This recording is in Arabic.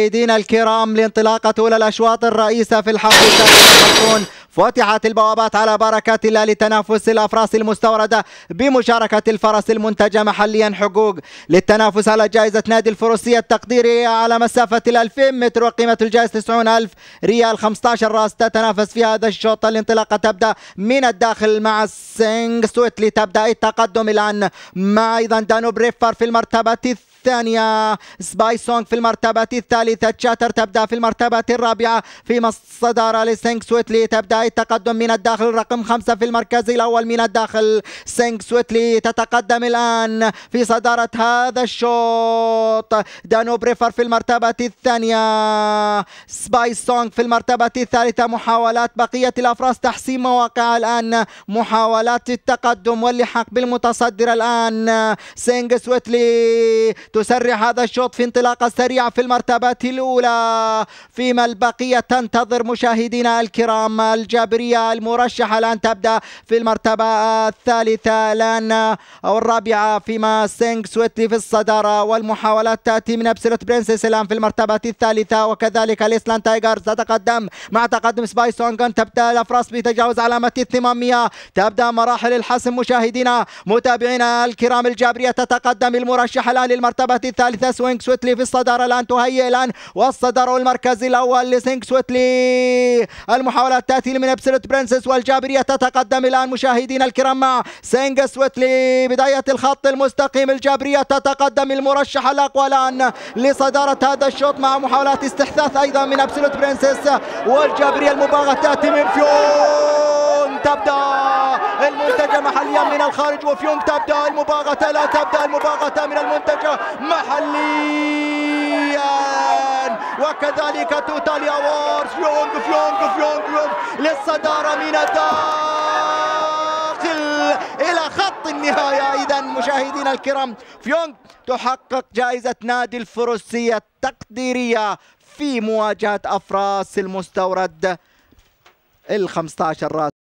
مشاهدينا الكرام لانطلاقة أولى الأشواط الرئيسة في الحفل فتحت البوابات على بركة الله لتنافس الأفراس المستوردة بمشاركة الفرس المنتجة محليا حقوق للتنافس على جائزة نادي الفروسية التقديرية على مسافة ال 2000 متر وقيمة الجائزة 90000 ريال 15 راس تتنافس في هذا الشوط الانطلاقة تبدأ من الداخل مع سينغ سويتلي تبدأ التقدم الآن مع أيضا دانوب ريفر في المرتبة الثانية سباي سونغ في المرتبة الثالثة تشاتر تبدأ في المرتبة الرابعة في الصدارة لسينغ سويتلي تبدأ التقدم تقدم من الداخل رقم خمسة في المركز الأول من الداخل سينك سويتلي تتقدم الآن في صدارة هذا الشوط دانو بريفر في المرتبة الثانية سباي سونغ في المرتبة الثالثة محاولات بقية الأفراس تحسين مواقع الآن محاولات التقدم واللحاق بالمتصدر الآن سينك سويتلي تسرع هذا الشوط في انطلاقة سريعة في المرتبة الأولى فيما البقية تنتظر مشاهدينا الكرام الجميع الجابرية المرشحة الآن تبدأ في المرتبة الثالثة الآن أو الرابعة فيما سينغ سويتلي في الصدارة والمحاولات تأتي من أبسلوت برنسس الآن في المرتبة الثالثة وكذلك الإسلام تايجرز تتقدم مع تقدم سباي سونغن تبدأ الأفراس بتجاوز علامة الثمانمية تبدأ مراحل الحسم مشاهدينا متابعينا الكرام الجابرية تتقدم المرشحة الآن للمرتبة الثالثة سوينغ سويتلي في الصدارة الآن تهيئ الآن والصدارة والمركز الأول لسينغ سويتلي المحاولات تأتي من من ابسلت برنسس والجابرية تتقدم الآن مشاهدينا الكرام مع سينج سويتلي بدايه الخط المستقيم الجابرية تتقدم المرشحة الأقوى الآن لصدارة هذا الشوط مع محاولات استحثاث أيضا من ابسلوت برنسس والجابرية المباغة تأتي من فيون تبدأ المنتجة محليا من الخارج وفيونغ تبدأ المباغتة لا تبدأ المباغتة من المنتجة محليا وكذلك توتالي أورز فيونغ فيونغ فيونغ, فيونغ للصدارة من الداخل إلى خط النهاية إذا مشاهدينا الكرام فيونغ تحقق جائزة نادي الفروسية التقديرية في مواجهة أفراس المستورد ال 15 راس